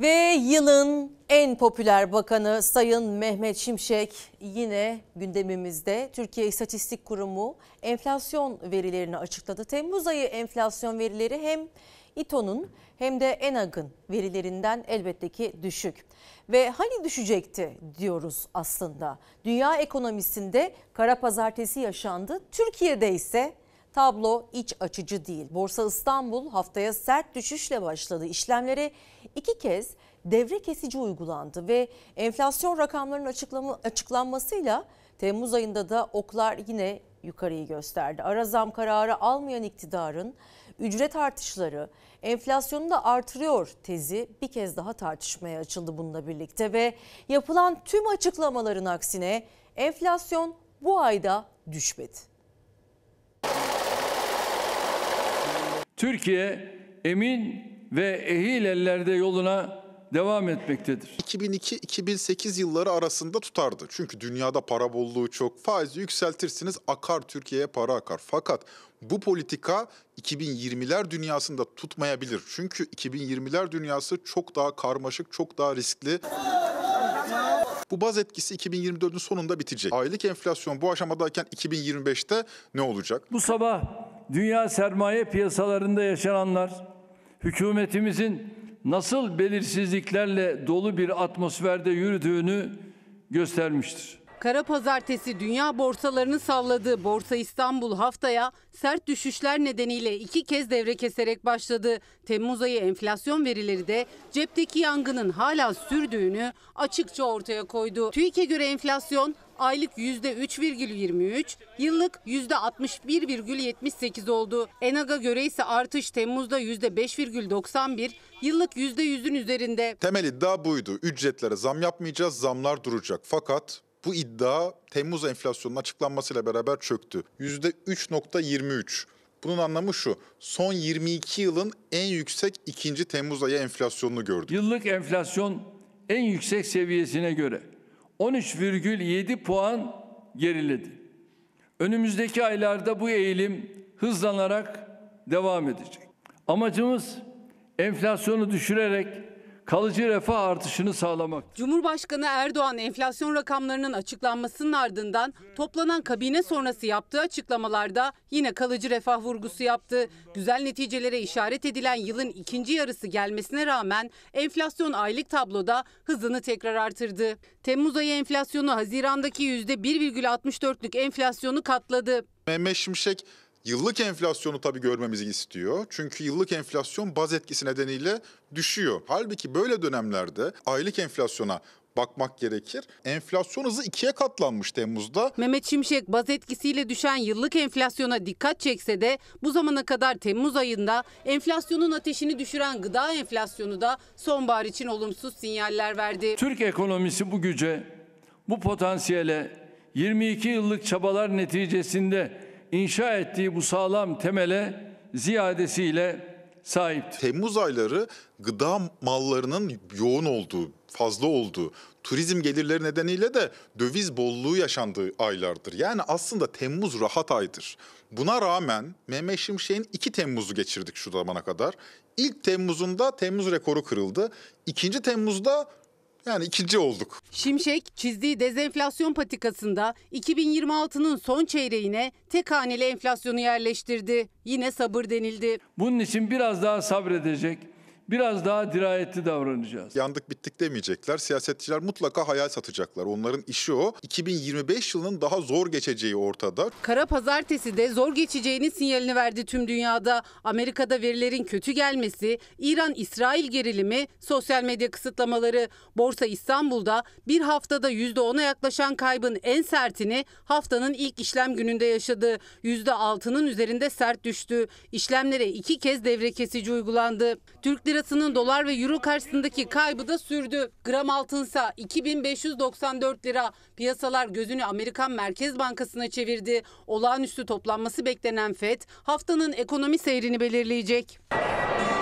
Ve yılın en popüler bakanı Sayın Mehmet Şimşek yine gündemimizde. Türkiye İstatistik Kurumu enflasyon verilerini açıkladı. Temmuz ayı enflasyon verileri hem İTO'nun hem de ENAG'ın verilerinden elbette ki düşük. Ve hani düşecekti diyoruz aslında. Dünya ekonomisinde kara pazartesi yaşandı. Türkiye'de ise Tablo iç açıcı değil. Borsa İstanbul haftaya sert düşüşle başladı. İşlemlere iki kez devre kesici uygulandı ve enflasyon rakamlarının açıklama, açıklanmasıyla Temmuz ayında da oklar yine yukarıyı gösterdi. Ara zam kararı almayan iktidarın ücret artışları enflasyonu da artırıyor tezi bir kez daha tartışmaya açıldı bununla birlikte ve yapılan tüm açıklamaların aksine enflasyon bu ayda düşmedi. Türkiye emin ve ehil ellerde yoluna devam etmektedir. 2002-2008 yılları arasında tutardı. Çünkü dünyada para bolluğu çok. Faizi yükseltirsiniz akar Türkiye'ye para akar. Fakat bu politika 2020'ler dünyasında tutmayabilir. Çünkü 2020'ler dünyası çok daha karmaşık, çok daha riskli. Bu baz etkisi 2024'ün sonunda bitecek. Aylık enflasyon bu aşamadayken 2025'te ne olacak? Bu sabah dünya sermaye piyasalarında yaşananlar, hükümetimizin nasıl belirsizliklerle dolu bir atmosferde yürüdüğünü göstermiştir. Kara pazartesi dünya borsalarını salladı. Borsa İstanbul haftaya sert düşüşler nedeniyle iki kez devre keserek başladı. Temmuz ayı enflasyon verileri de cepteki yangının hala sürdüğünü açıkça ortaya koydu. TÜİK'e göre enflasyon aylık %3,23, yıllık %61,78 oldu. ENAG'a göre ise artış Temmuz'da %5,91, yıllık %100'ün üzerinde. Temel iddia buydu. Ücretlere zam yapmayacağız, zamlar duracak. Fakat bu iddia Temmuz enflasyonun açıklanmasıyla beraber çöktü. %3.23. Bunun anlamı şu, son 22 yılın en yüksek ikinci Temmuz ayı enflasyonunu gördük. Yıllık enflasyon en yüksek seviyesine göre 13,7 puan geriledi. Önümüzdeki aylarda bu eğilim hızlanarak devam edecek. Amacımız enflasyonu düşürerek kalıcı refah artışını sağlamak. Cumhurbaşkanı Erdoğan enflasyon rakamlarının açıklanmasının ardından toplanan kabine sonrası yaptığı açıklamalarda yine kalıcı refah vurgusu yaptı. Güzel neticelere işaret edilen yılın ikinci yarısı gelmesine rağmen enflasyon aylık tabloda hızını tekrar artırdı. Temmuz ayı enflasyonu Haziran'daki %1,64'lük enflasyonu katladı. Mehmet Şimşek Yıllık enflasyonu tabii görmemizi istiyor. Çünkü yıllık enflasyon baz etkisi nedeniyle düşüyor. Halbuki böyle dönemlerde aylık enflasyona bakmak gerekir. Enflasyon hızı ikiye katlanmış Temmuz'da. Mehmet Şimşek baz etkisiyle düşen yıllık enflasyona dikkat çekse de bu zamana kadar Temmuz ayında enflasyonun ateşini düşüren gıda enflasyonu da sonbahar için olumsuz sinyaller verdi. Türk ekonomisi bu güce, bu potansiyele 22 yıllık çabalar neticesinde inşa ettiği bu sağlam temele ziyadesiyle sahiptir. Temmuz ayları gıda mallarının yoğun olduğu, fazla olduğu, turizm gelirleri nedeniyle de döviz bolluğu yaşandığı aylardır. Yani aslında Temmuz rahat aydır. Buna rağmen Mehmet Şimşek'in 2 Temmuz'u geçirdik şu zamana kadar. İlk Temmuz'unda Temmuz rekoru kırıldı. 2. Temmuz'da yani ikinci olduk. Şimşek çizdiği dezenflasyon patikasında 2026'nın son çeyreğine tek haneli enflasyonu yerleştirdi. Yine sabır denildi. Bunun için biraz daha sabredecek, biraz daha dirayetli davranacağız. Yandık bittik demeyecekler. Siyasetçiler mutlaka hayal satacaklar. Onların işi o. 2025 yılının daha zor geçeceği ortada. Kara pazartesi de zor geçeceğini sinyalini verdi tüm dünyada. Amerika'da verilerin kötü gelmesi, İran-İsrail gerilimi, sosyal medya kısıtlamaları, Borsa İstanbul'da bir haftada %10'a yaklaşan kaybın en sertini haftanın ilk işlem gününde yaşadı. %6'nın üzerinde sert düştü. İşlemlere iki kez devre kesici uygulandı. Türk lirası lirasının dolar ve euro karşısındaki kaybı da sürdü. Gram altınsa 2594 lira. Piyasalar gözünü Amerikan Merkez Bankası'na çevirdi. Olağanüstü toplanması beklenen FED haftanın ekonomi seyrini belirleyecek.